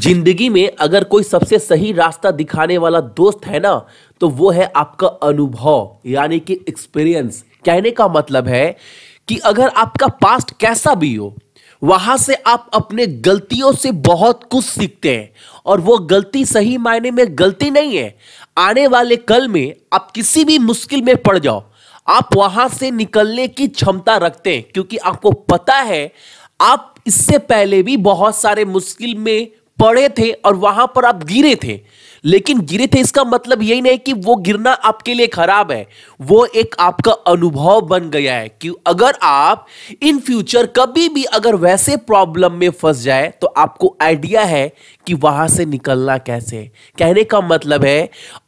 जिंदगी में अगर कोई सबसे सही रास्ता दिखाने वाला दोस्त है ना तो वो है आपका अनुभव यानी कि एक्सपीरियंस कहने का मतलब है कि अगर आपका पास्ट कैसा भी हो वहां से आप अपने गलतियों से बहुत कुछ सीखते हैं और वो गलती सही मायने में गलती नहीं है आने वाले कल में आप किसी भी मुश्किल में पड़ जाओ आप वहां से निकलने की क्षमता रखते हैं क्योंकि आपको पता है आप इससे पहले भी बहुत सारे मुश्किल में पड़े थे और वहां पर आप गिरे थे लेकिन गिरे थे इसका मतलब यही नहीं कि वो गिरना आपके लिए खराब है वो एक आपका अनुभव बन गया है कि अगर आप इन फ्यूचर कभी भी अगर वैसे प्रॉब्लम में फंस जाए तो आपको आइडिया है कि वहां से निकलना कैसे कहने का मतलब है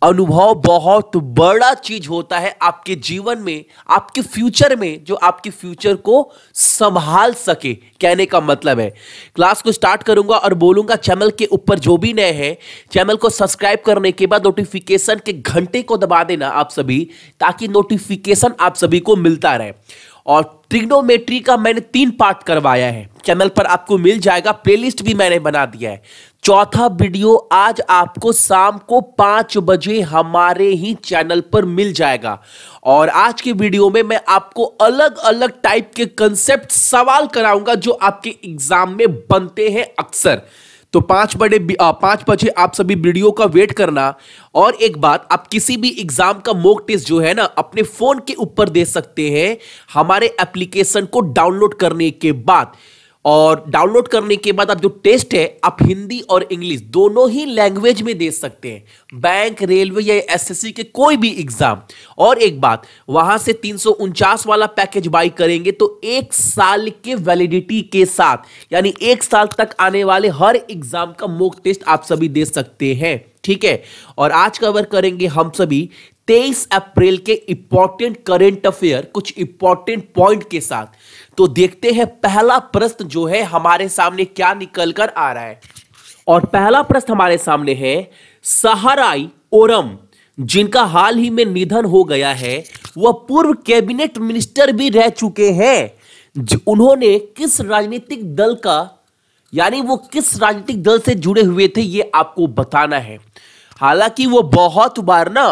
अनुभव बहुत बड़ा चीज होता है आपके जीवन में आपके फ्यूचर में जो आपके फ्यूचर को संभाल सके कहने का मतलब है क्लास को स्टार्ट करूंगा और बोलूंगा चैनल के ऊपर जो भी नए हैं चैनल को सब्सक्राइब सब्सक्राइब करने के बाद नोटिफिकेशन के घंटे को दबा देना आप सभी ताकि नोटिफिकेशन आप सभी को मिलता रहे और ट्रिग्नोमेट्री का मैंने तीन पार्ट करवाया है चैनल पर आपको मिल जाएगा प्लेलिस्ट भी मैंने बना दिया है चौथा वीडियो आज आपको शाम को पाँच बजे हमारे ही चैनल पर मिल जाएगा और आज के वीडियो में मैं आपको अलग अलग टाइप के कंसेप्ट सवाल कराऊंगा जो आपके एग्जाम में बनते हैं अक्सर तो पांच बड़े पांच बजे आप सभी वीडियो का वेट करना और एक बात आप किसी भी एग्जाम का मोक टेस्ट जो है ना अपने फोन के ऊपर दे सकते हैं हमारे एप्लीकेशन को डाउनलोड करने के बाद और डाउनलोड करने के बाद आप जो टेस्ट है आप हिंदी और इंग्लिश दोनों ही लैंग्वेज में दे सकते हैं बैंक रेलवे या एसएससी के कोई भी एग्जाम और एक बात वहां से तीन वाला पैकेज बाई करेंगे तो एक साल के वैलिडिटी के साथ यानी एक साल तक आने वाले हर एग्जाम का मोक टेस्ट आप सभी दे सकते हैं ठीक है और आज कवर करेंगे हम सभी तेईस अप्रैल के इंपॉर्टेंट करेंट अफेयर कुछ इंपॉर्टेंट पॉइंट के साथ तो देखते हैं पहला प्रश्न जो है हमारे सामने क्या निकल कर आ रहा है और पहला प्रश्न हमारे सामने है सहाराई ओरम जिनका हाल ही में निधन हो गया है वह पूर्व कैबिनेट मिनिस्टर भी रह चुके हैं उन्होंने किस राजनीतिक दल का यानी वो किस राजनीतिक दल से जुड़े हुए थे ये आपको बताना है हालांकि वो बहुत बार ना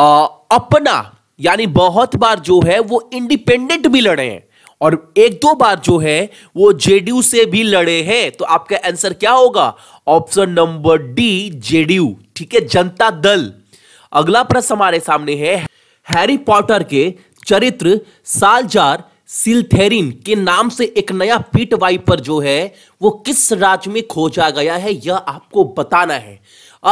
आ, अपना यानी बहुत बार जो है वो इंडिपेंडेंट भी लड़े हैं और एक दो बार जो है वो जेडीयू से भी लड़े हैं तो आपका आंसर क्या होगा ऑप्शन नंबर डी जेडीयू ठीक है जनता दल अगला प्रश्न हमारे सामने है हैरी पॉटर के चरित्र सालजार सिल्थेरिन के नाम से एक नया पीट वाइपर जो है वो किस राज्य में खोजा गया है यह आपको बताना है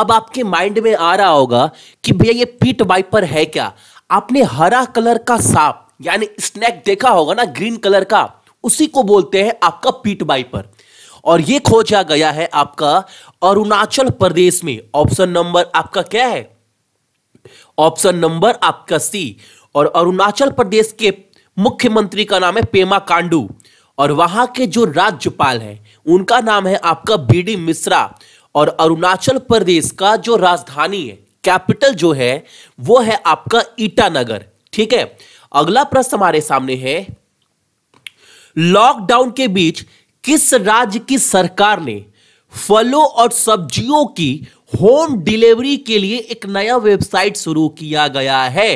अब आपके माइंड में आ रहा होगा कि भैया ये पीट वाइपर है क्या आपने हरा कलर का सांप यानी स्नैक देखा होगा ना ग्रीन कलर का उसी को बोलते हैं आपका पीट वाइपर और ये खोजा गया है आपका अरुणाचल प्रदेश में ऑप्शन नंबर आपका क्या है ऑप्शन नंबर आपका सी और अरुणाचल प्रदेश के मुख्यमंत्री का नाम है पेमा कांडू और वहां के जो राज्यपाल हैं उनका नाम है आपका बी डी मिश्रा और अरुणाचल प्रदेश का जो राजधानी है कैपिटल जो है वो है आपका ईटानगर ठीक है अगला प्रश्न हमारे सामने है लॉकडाउन के बीच किस राज्य की सरकार ने फलों और सब्जियों की होम डिलीवरी के लिए एक नया वेबसाइट शुरू किया गया है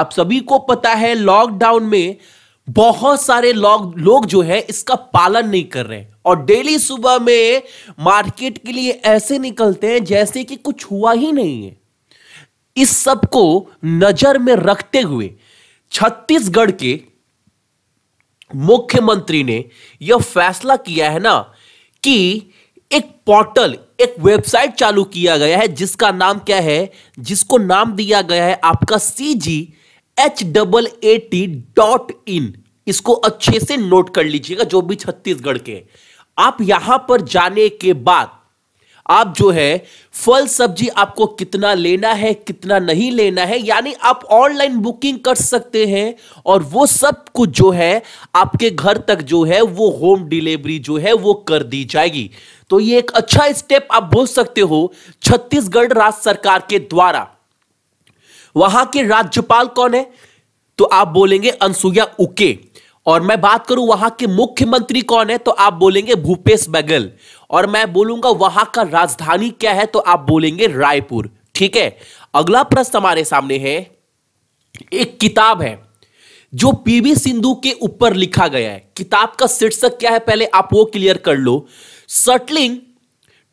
आप सभी को पता है लॉकडाउन में बहुत सारे लोग जो है इसका पालन नहीं कर रहे और डेली सुबह में मार्केट के लिए ऐसे निकलते हैं जैसे कि कुछ हुआ ही नहीं है इस सब को नजर में रखते हुए छत्तीसगढ़ के मुख्यमंत्री ने यह फैसला किया है ना कि एक पोर्टल एक वेबसाइट चालू किया गया है जिसका नाम क्या है जिसको नाम दिया गया है आपका C G H double A T dot in इसको अच्छे से नोट कर लीजिएगा जो भी छत्तीसगढ़ के आप यहां पर जाने के बाद आप जो है फल सब्जी आपको कितना लेना है कितना नहीं लेना है यानी आप ऑनलाइन बुकिंग कर सकते हैं और वो सब कुछ जो है आपके घर तक जो है वो होम डिलीवरी जो है वो कर दी जाएगी तो ये एक अच्छा स्टेप आप बोल सकते हो छत्तीसगढ़ राज्य सरकार के द्वारा वहां के राज्यपाल कौन है तो आप बोलेंगे अनसुईया उके और मैं बात करूं वहां के मुख्यमंत्री कौन है तो आप बोलेंगे भूपेश बघेल और मैं बोलूंगा वहां का राजधानी क्या है तो आप बोलेंगे रायपुर ठीक है अगला प्रश्न हमारे सामने है एक किताब है जो पीवी सिंधु के ऊपर लिखा गया है किताब का शीर्षक क्या है पहले आप वो क्लियर कर लो shuttling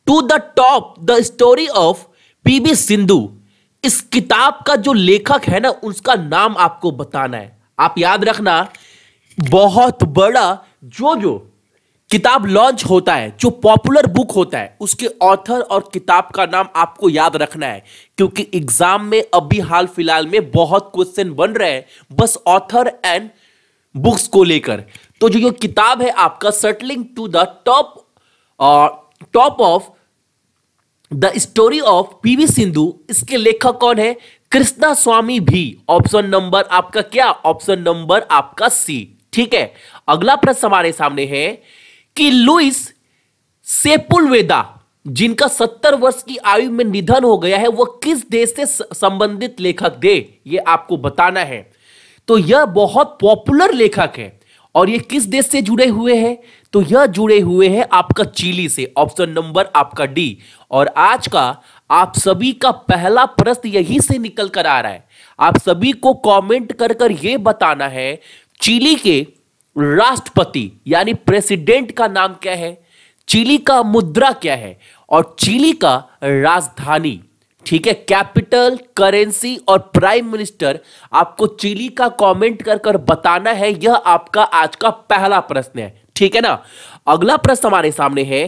to the top the story of PV Sindhu इस किताब का जो लेखक है ना उसका नाम आपको बताना है आप याद रखना बहुत बड़ा जो जो किताब लॉन्च होता है जो पॉपुलर बुक होता है उसके ऑथर और किताब का नाम आपको याद रखना है क्योंकि एग्जाम में अभी हाल फिलहाल में बहुत क्वेश्चन बन रहे हैं बस ऑथर एंड बुक्स को लेकर तो जो ये किताब है आपका सटलिंग टू द टॉप और top of the story of PV Sindhu इसके लेखक कौन है कृष्णा स्वामी भी ऑप्शन नंबर आपका क्या ऑप्शन नंबर आपका सी ठीक है अगला प्रश्न हमारे सामने है कि लुइस सेपुलवेदा जिनका सत्तर वर्ष की आयु में निधन हो गया है वह किस देश से संबंधित लेखक दे ये आपको बताना है तो यह बहुत पॉपुलर लेखक है और ये किस देश से जुड़े हुए हैं तो यह जुड़े हुए हैं आपका चिली से ऑप्शन नंबर आपका डी और आज का आप सभी का पहला प्रश्न यही से निकल कर आ रहा है आप सभी को कमेंट कर कर ये बताना है चिली के राष्ट्रपति यानी प्रेसिडेंट का नाम क्या है चिली का मुद्रा क्या है और चिली का राजधानी ठीक है कैपिटल करेंसी और प्राइम मिनिस्टर आपको चिली का कमेंट कर कर बताना है यह आपका आज का पहला प्रश्न है ठीक है ना अगला प्रश्न हमारे सामने है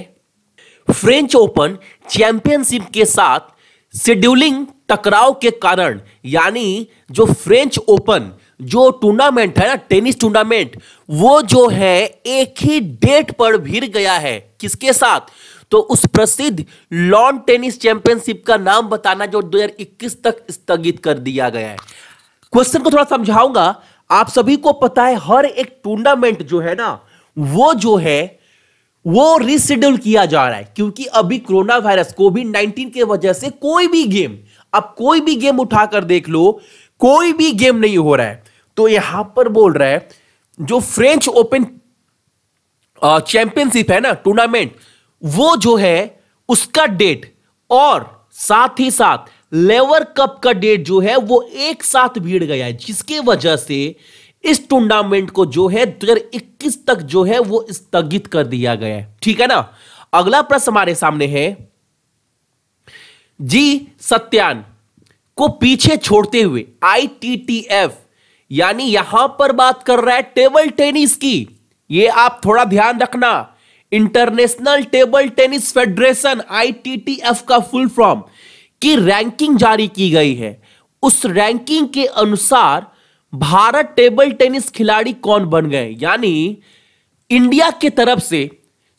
फ्रेंच ओपन चैंपियनशिप के साथ शेड्यूलिंग टकराव के कारण यानी जो फ्रेंच ओपन जो टूर्नामेंट है ना टेनिस टूर्नामेंट वो जो है एक ही डेट पर भिड़ गया है किसके साथ तो उस प्रसिद्ध लॉन टेनिस चैंपियनशिप का नाम बताना जो 2021 तक स्थगित कर दिया गया है क्वेश्चन को थोड़ा समझाऊंगा आप सभी को पता है हर एक टूर्नामेंट जो है ना वो जो है वो रिशेड्यूल किया जा रहा है क्योंकि अभी कोरोना वायरस कोविड नाइनटीन के वजह से कोई भी गेम अब कोई भी गेम उठाकर देख लो कोई भी गेम नहीं हो रहा है तो यहां पर बोल रहा है जो फ्रेंच ओपन चैंपियनशिप है ना टूर्नामेंट वो जो है उसका डेट और साथ ही साथ लेवर कप का डेट जो है वो एक साथ भीड़ गया है जिसके वजह से इस टूर्नामेंट को जो है दो इक्कीस तक जो है वो स्थगित कर दिया गया है ठीक है ना अगला प्रश्न हमारे सामने है जी सत्यान को पीछे छोड़ते हुए आईटीटीएफ यानी यहां पर बात कर रहा है टेबल टेनिस की ये आप थोड़ा ध्यान रखना International Table Tennis Federation ITTF का फुल फॉर्म की रैंकिंग जारी की गई है उस रैंकिंग के अनुसार भारत टेबल टेनिस खिलाड़ी कौन बन गए यानी इंडिया के तरफ से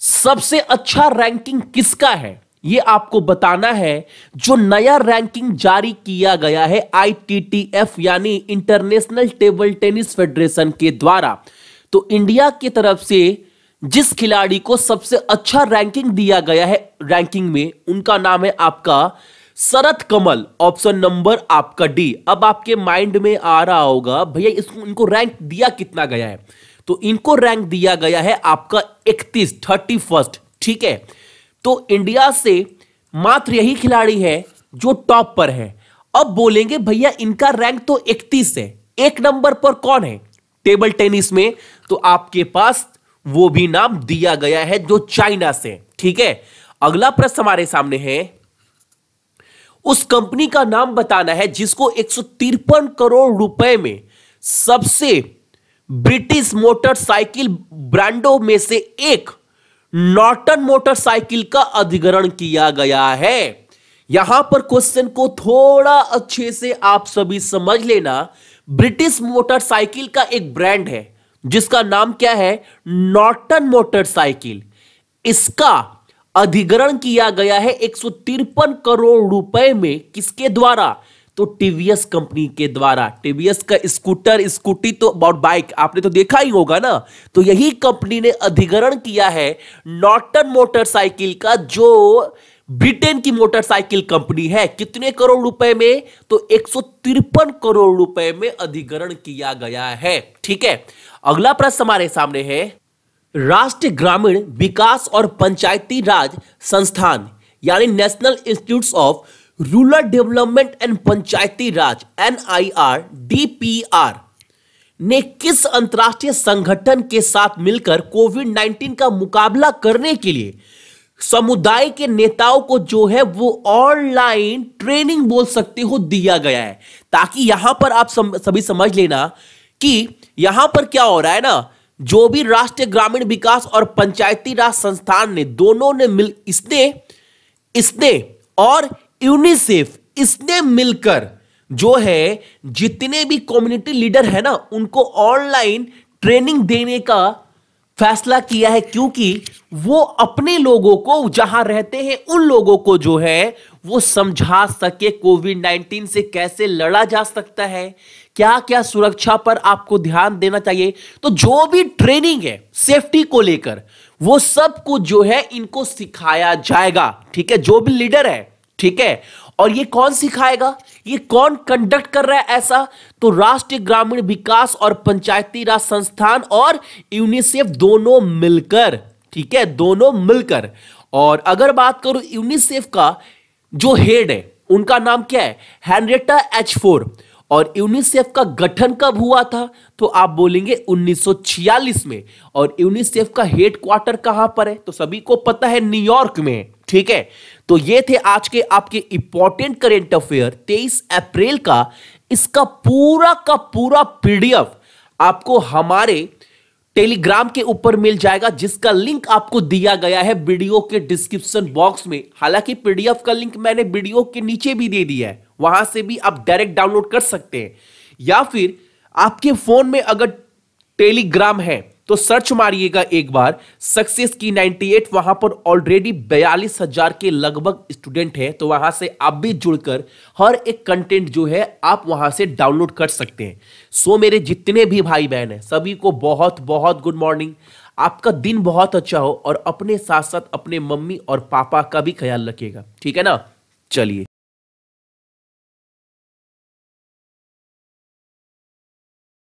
सबसे अच्छा रैंकिंग किसका है ये आपको बताना है जो नया रैंकिंग जारी किया गया है आईटीटीएफ यानी इंटरनेशनल टेबल टेनिस फेडरेशन के द्वारा तो इंडिया की तरफ से जिस खिलाड़ी को सबसे अच्छा रैंकिंग दिया गया है रैंकिंग में उनका नाम है आपका शरत कमल ऑप्शन नंबर आपका डी अब आपके माइंड में आ रहा होगा भैया इसको इनको रैंक दिया कितना गया है तो इनको रैंक दिया गया है आपका इकतीस थर्टी फर्स्ट ठीक है तो इंडिया से मात्र यही खिलाड़ी है जो टॉप पर है अब बोलेंगे भैया इनका रैंक तो इकतीस है एक नंबर पर कौन है टेबल टेनिस में तो आपके पास वो भी नाम दिया गया है जो चाइना से ठीक है अगला प्रश्न हमारे सामने है उस कंपनी का नाम बताना है जिसको एक करोड़ रुपए में सबसे ब्रिटिश मोटरसाइकिल ब्रांडों में से एक नॉर्टन मोटरसाइकिल का अधिग्रहण किया गया है यहां पर क्वेश्चन को थोड़ा अच्छे से आप सभी समझ लेना ब्रिटिश मोटरसाइकिल का एक ब्रांड है जिसका नाम क्या है नॉर्टन मोटरसाइकिल इसका अधिग्रहण किया गया है एक करोड़ रुपए में किसके द्वारा तो टीवीएस कंपनी के द्वारा टीवीएस का स्कूटर स्कूटी तो और बाइक आपने तो देखा ही होगा ना तो यही कंपनी ने अधिग्रहण किया है नॉर्टन मोटरसाइकिल का जो ब्रिटेन की मोटरसाइकिल कंपनी है कितने करोड़ रुपए में तो एक करोड़ रुपए में अधिग्रहण किया गया है ठीक है अगला प्रश्न हमारे सामने है राष्ट्रीय ग्रामीण विकास और पंचायती राज संस्थान यानी National Institute of Rural Development and Panchayati Raj N I R D P R ने किस अंतर्राष्ट्रीय संगठन के साथ मिलकर कोविड 19 का मुकाबला करने के लिए समुदाय के नेताओं को जो है वो ऑनलाइन ट्रेनिंग बोल सकते हो दिया गया है ताकि यहां पर आप सम, सभी समझ लेना कि यहां पर क्या हो रहा है ना जो भी राष्ट्रीय ग्रामीण विकास और पंचायती राज संस्थान ने दोनों ने मिल इसने इसने और यूनिसेफ इसने मिलकर जो है जितने भी कम्युनिटी लीडर है ना उनको ऑनलाइन ट्रेनिंग देने का फैसला किया है क्योंकि वो अपने लोगों को जहां रहते हैं उन लोगों को जो है वो समझा सके कोविड नाइन्टीन से कैसे लड़ा जा सकता है क्या क्या सुरक्षा पर आपको ध्यान देना चाहिए तो जो भी ट्रेनिंग है सेफ्टी को लेकर वो सब कुछ जो है इनको सिखाया जाएगा ठीक है जो भी लीडर है ठीक है और ये कौन सिखाएगा ये कौन कंडक्ट कर रहा है ऐसा तो राष्ट्रीय ग्रामीण विकास और पंचायती राज संस्थान और यूनिसेफ दोनों मिलकर ठीक है दोनों मिलकर और अगर बात करूं यूनिसेफ का जो हेड है उनका नाम क्या है हैनरेटा एच फोर और यूनिसेफ का गठन कब हुआ था तो आप बोलेंगे 1946 में और यूनिसेफ का हेडक्वार्टर कहां पर है तो सभी को पता है न्यूयॉर्क में ठीक है तो ये थे आज के आपके इंपॉर्टेंट करेंट अफेयर 23 अप्रैल का इसका पूरा का पूरा पीडीएफ आपको हमारे टेलीग्राम के ऊपर मिल जाएगा जिसका लिंक आपको दिया गया है वीडियो के डिस्क्रिप्शन बॉक्स में हालांकि पीडीएफ का लिंक मैंने वीडियो के नीचे भी दे दिया है वहां से भी आप डायरेक्ट डाउनलोड कर सकते हैं या फिर आपके फोन में अगर टेलीग्राम है तो सर्च मारिएगा एक बार सक्सेस की 98 वहां पर ऑलरेडी बयालीस हजार के लगभग स्टूडेंट है तो वहां से आप भी जुड़कर हर एक कंटेंट जो है आप वहां से डाउनलोड कर सकते हैं सो मेरे जितने भी भाई बहन हैं सभी को बहुत बहुत गुड मॉर्निंग आपका दिन बहुत अच्छा हो और अपने साथ साथ अपने मम्मी और पापा का भी ख्याल रखिएगा ठीक है ना चलिए